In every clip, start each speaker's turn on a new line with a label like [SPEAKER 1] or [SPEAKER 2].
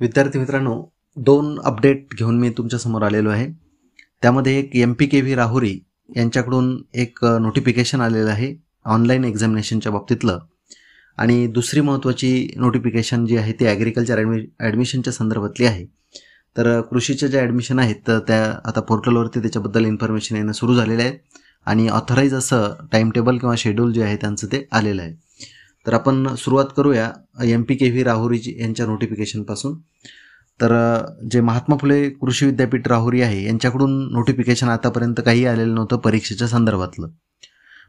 [SPEAKER 1] विद्यार्थी मित्रांनो दोन अपडेट घेऊन मी तुमच्यासमोर आलेलो आहे त्यामध्ये एक M P K V Rahuri यांच्याकडून एक नोटिफिकेशन आलेलं आहे ऑनलाईन एक्झामिनेशनच्या बाबतीतलं आणि दुसरी महत्त्वाची नोटिफिकेशन जी आहे ती ॲग्रिकल्चर ॲडमि ॲडमिशनच्या संदर्भातली आहे तर कृषीच्या ज्या ॲडमिशन आहेत तर त्या आता पोर्टलवरती त्याच्याबद्दल इन्फॉर्मेशन येणं सुरू झालेलं आहे आणि ऑथराईज असं टाईम टेबल किंवा शेड्यूल जे आहे त्यांचं ते आलेलं आहे तर आपण सुरुवात करूया एम पी के व्ही राहुरीजी यांच्या नोटिफिकेशनपासून तर जे महात्मा फुले कृषी विद्यापीठ राहुरी आहे यांच्याकडून नोटिफिकेशन आतापर्यंत काही आलेलं नव्हतं परीक्षेच्या संदर्भातलं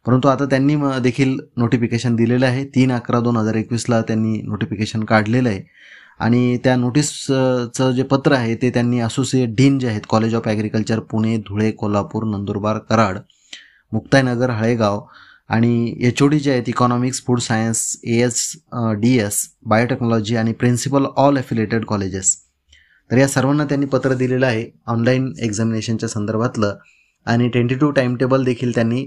[SPEAKER 1] परंतु आता त्यांनी देखील नोटिफिकेशन दिलेलं आहे तीन अकरा दोन हजार एकवीसला त्यांनी नोटिफिकेशन काढलेलं आहे आणि त्या नोटीसचं जे पत्र आहे ते त्यांनी असोसिएट डीन जे आहेत college of agriculture Pune Dhule Kolhapur Nandurbar Karad Muktainagar Halegaon आणि एच ओ डी आहेत economics food science A S D S biotechnology आणि प्रिन्सिपल ऑल ॲफिलेटेड कॉलेजेस तर या सर्वांना त्यांनी पत्र दिलेलं आहे ऑनलाईन एक्झामिनेशनच्या संदर्भातलं आणि ट्वेंटी टाईम टेबल देखील त्यांनी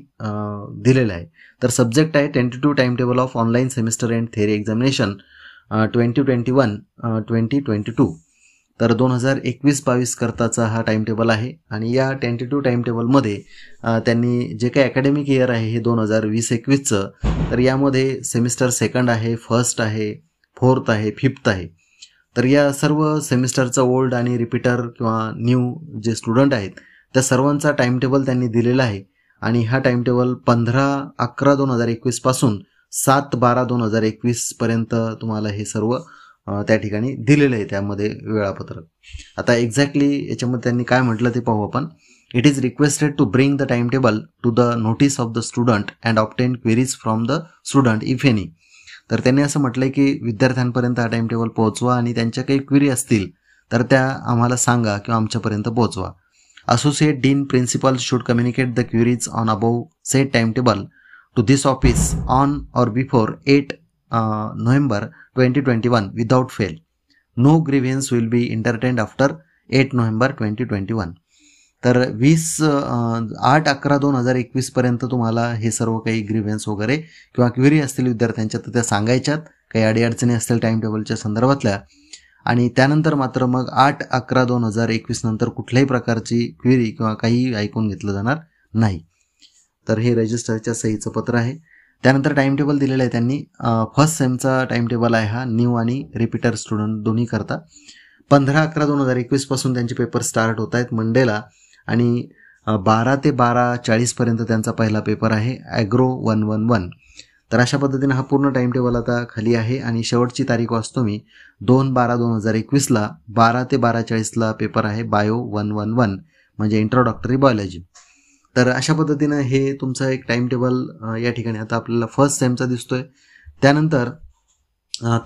[SPEAKER 1] दिलेलं आहे तर सब्जेक्ट आहे to time table of online semester and theory examination twenty twenty one twenty twenty two तर दोन हजार एकवीस बावीस करताचा हा टाईम टेबल आहे आणि या टेंटेटिव्ह टेबल मध्ये त्यांनी जे काही अकॅडमिक इयर आहे हे दोन हजार वीस एकवीसचं तर यामध्ये सेमिस्टर सेकंड आहे फर्स्ट आहे फोर्थ आहे फिफ्थ आहे तर या सर्व सेमिस्टरचा ओल्ड आणि रिपीटर किंवा न्यू जे स्टुडंट आहेत त्या सर्वांचा टाईम टेबल त्यांनी दिलेला आहे आणि हा टाइमटेबल टेबल पंधरा अकरा दोन हजार एकवीसपासून सात बारा दोन हजार एकवीसपर्यंत तुम्हाला हे सर्व त्या ठिकाणी दिलेलं आहे त्यामध्ये वेळापत्रक आता एक्झॅक्टली याच्यामध्ये त्यांनी काय म्हटलं ते पाहू आपण it is requested to bring the time table to the notice of the student and obtain queries from the student if any तर त्यांनी असं म्हटलं की विद्यार्थ्यांपर्यंत हा टाइम टेबल पोहोचवा आणि त्यांच्या काही क्वेरी असतील तर त्या आम्हाला सांगा किंवा आमच्यापर्यंत पोहोचवा associate dean principal should communicate the queries on above set time table to this office on or before eight twenty twenty 2021 without fail no grievance will be entertained after 8 November twenty twenty one तर वीस आठ अकरा दोन हजार एकवीसपर्यंत तुम्हाला हे सर्व काही ग्रीव्हन्स वगैरे किंवा क्विरी असतील विद्यार्थ्यांच्या तर त्या सांगायच्यात काही अडीअडचणी असतील टाइम टेबलच्या संदर्भातल्या आणि त्यानंतर मात्र मग आठ अकरा दोन हजार एकवीस नंतर कुठल्याही प्रकारची क्विरी किंवा काही ऐकून घेतलं जाणार नाही तर हे रजिस्टरच्या सहीचं पत्र आहे त्यानंतर टाईम टेबल दिलेला आहे त्यांनी फर्स्ट सेमचा टाईम टेबल आहे हा न्यू आणि रिपीटर स्टुडंट दोन्हीकरता पंधरा अकरा दोन हजार एकवीसपासून त्यांचे पेपर स्टार्ट होत आहेत मंडेला आणि बारा ते बारा चाळीसपर्यंत त्यांचा पहिला पेपर आहे ॲग्रो वन वन वन तर अशा पद्धतीनं हा पूर्ण टाईम टेबल आता खाली आहे आणि शेवटची तारीख वाचतो मी दोन बारा दोन हजार एकवीसला बारा ते बारा चाळीसला पेपर आहे बायो वन वन वन म्हणजे इंट्रोडक्टरी बायोलॉजी तर अशा पद्धतीनं हे तुमचं एक टाइम टेबल या ठिकाणी आता आपल्याला फर्स्ट सेमचा दिसतोय त्यानंतर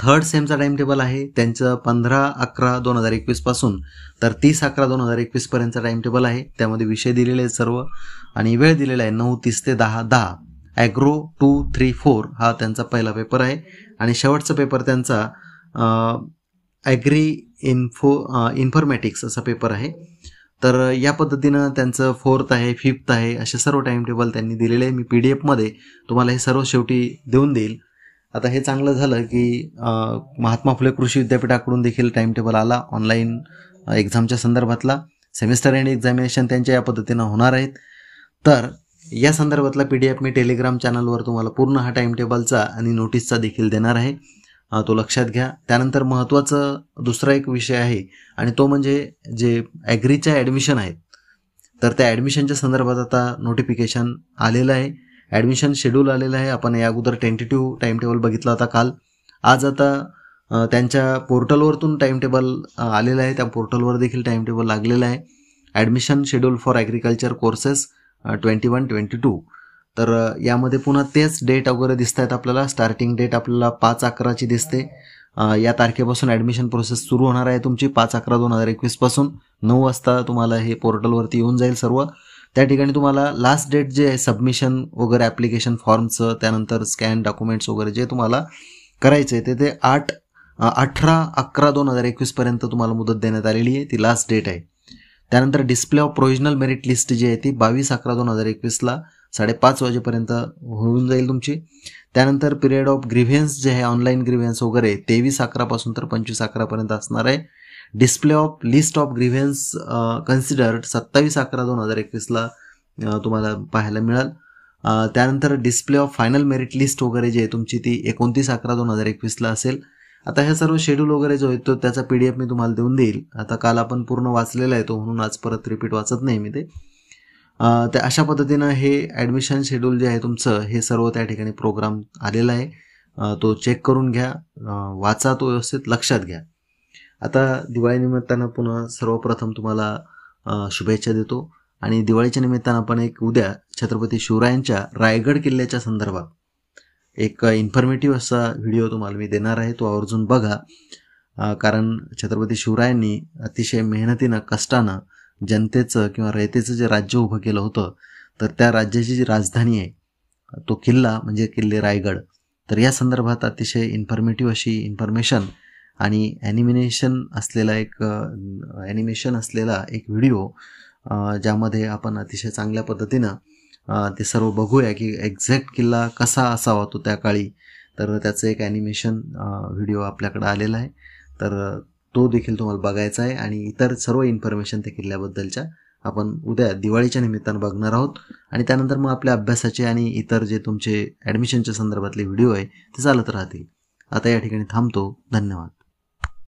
[SPEAKER 1] थर्ड सेमचा टाइम टेबल आहे त्यांचं पंधरा अकरा दोन हजार एकवीसपासून तर तीस अकरा दोन हजार एकवीसपर्यंतचा टाईम टेबल आहे त्यामध्ये विषय दिलेले आहेत सर्व आणि वेळ दिलेला आहे नऊ तीस ते दहा दहा ॲग्रो टू थ्री फोर हा त्यांचा पहिला पेपर आहे आणि शेवटचा पेपर त्यांचा ॲग्री इन्फो इन्फॉर्मॅटिक्स असा पेपर आहे तर या पद्धतीनं त्यांचं फोर्थ आहे फिफ्थ आहे असे सर्व टाइम टेबल त्यांनी दिलेले आहे मी पी डी एफमध्ये तुम्हाला हे सर्व शेवटी देऊन देईल आता हे चांगलं झालं की महात्मा फुले कृषी विद्यापीठाकडून देखील टाइम टेबल आला ऑनलाईन एक्झामच्या संदर्भातला सेमिस्टर एंड एक्झामिनेशन त्यांच्या या पद्धतीनं होणार आहेत तर या संदर्भातला पी डी एफ मी टेलिग्राम चॅनलवर तुम्हाला पूर्ण हा टाइम टेबलचा आणि नोटीसचा देखील देणार आहे तो लक्षात घ्या त्यानंतर महत्त्वाचं दुसरा एक विषय आहे आणि तो म्हणजे जे ॲग्रीच्या ॲडमिशन आहेत तर त्या ॲडमिशनच्या संदर्भात आता नोटिफिकेशन आलेलं आहे ॲडमिशन शेड्यूल आलेलं आहे आपण या अगोदर टेंटेटिव्ह टाईम टेबल बघितला होता काल आज आता त्यांच्या पोर्टलवरतून टाईम टेबल आलेलं आहे त्या पोर्टलवर देखील टाईम टेबल लागलेलं आहे admission schedule for agriculture courses twenty one twenty two तर यामध्ये पुन्हा तेच डेट वगैरे दिसत आहेत आपल्याला स्टार्टिंग डेट आपल्याला पाच अकराची दिसते या तारखेपासून ॲडमिशन प्रोसेस सुरू होणार आहे तुमची पाच अकरा दोन हजार एकवीसपासून नऊ वाजता तुम्हाला हे पोर्टलवरती येऊन जाईल सर्व त्या ठिकाणी तुम्हाला लास्ट डेट जे आहे सबमिशन वगैरे ॲप्लिकेशन फॉर्मचं त्यानंतर स्कॅन डॉक्युमेंट्स वगैरे जे तुम्हाला करायचं आहे ते ते आठ अठरा अकरा दोन हजार एकवीसपर्यंत तुम्हाला मुदत देण्यात आलेली आहे ती लास्ट डेट आहे त्यानंतर display of provisional merit list जी आहे ती बावीस अकरा दोन हजार एकवीसला साडेपाच वाजेपर्यंत होऊन जाईल तुमची त्यानंतर पिरियड ऑफ ग्रिव्हियन्स जे आहे ऑनलाईन ग्रिव्हियन्स वगैरे तेवीस अकरापासून तर पंचवीस अकरापर्यंत असणार आहे display of list of grievance considered सत्तावीस अकरा दोन हजार एकवीसला तुम्हाला पाहायला मिळाल त्यानंतर display of final merit list वगैरे जी जे आहे तुमची ती एकोणतीस अकरा दोन हजार एकवीसला असेल आता ह्या सर्व शेड्यूल वगैरे जो आहे तो त्याचा पी डी एफ मी तुम्हाला देऊन देईल आता काल आपण पूर्ण वाचलेला आहे तो म्हणून आज परत रिपीट वाचत नाही मी ते तर अशा पद्धतीनं हे ॲडमिशन शेड्यूल जे आहे तुमचं हे सर्व त्या ठिकाणी प्रोग्राम आलेला आहे तो चेक करून घ्या वाचा तो व्यवस्थित लक्षात घ्या आता दिवाळीनिमित्तानं पुन्हा सर्वप्रथम तुम्हाला शुभेच्छा देतो आणि दिवाळीच्या निमित्तानं आपण एक उद्या छत्रपती शिवरायांच्या रायगड किल्ल्याच्या संदर्भात एक इन्फॉर्मेटिव्ह असा व्हिडिओ तुम्हाला मी देणार आहे तो आवर्जून बघा कारण छत्रपती शिवरायांनी अतिशय मेहनतीनं कष्टानं जनतेचं किंवा रयतेचं जे राज्य उभं केलं होतं तर त्या राज्याची जी राजधानी आहे तो किल्ला म्हणजे किल्ले रायगड तर या संदर्भात अतिशय इन्फॉर्मेटिव्ह अशी इन्फॉर्मेशन आणि ॲनिमिनेशन असलेला एक ॲनिमेशन असलेला एक व्हिडिओ ज्यामध्ये आपण अतिशय चांगल्या पद्धतीनं ते सर्व बघूया की एक्झॅक्ट किल्ला कसा असावा तो त्या काळी तर त्याचं एक ॲनिमेशन व्हिडिओ आपल्याकडं आलेला आहे तर तो देखील तुम्हाला बघायचा आहे आणि इतर सर्व इन्फॉर्मेशन त्या किल्ल्याबद्दलच्या आपण उद्या दिवाळीच्या निमित्तानं बघणार आहोत आणि त्यानंतर मग आपल्या अभ्यासाचे आणि इतर जे तुमचे ॲडमिशनच्या संदर्भातले व्हिडिओ आहे ते चालत राहतील आता या ठिकाणी थांबतो धन्यवाद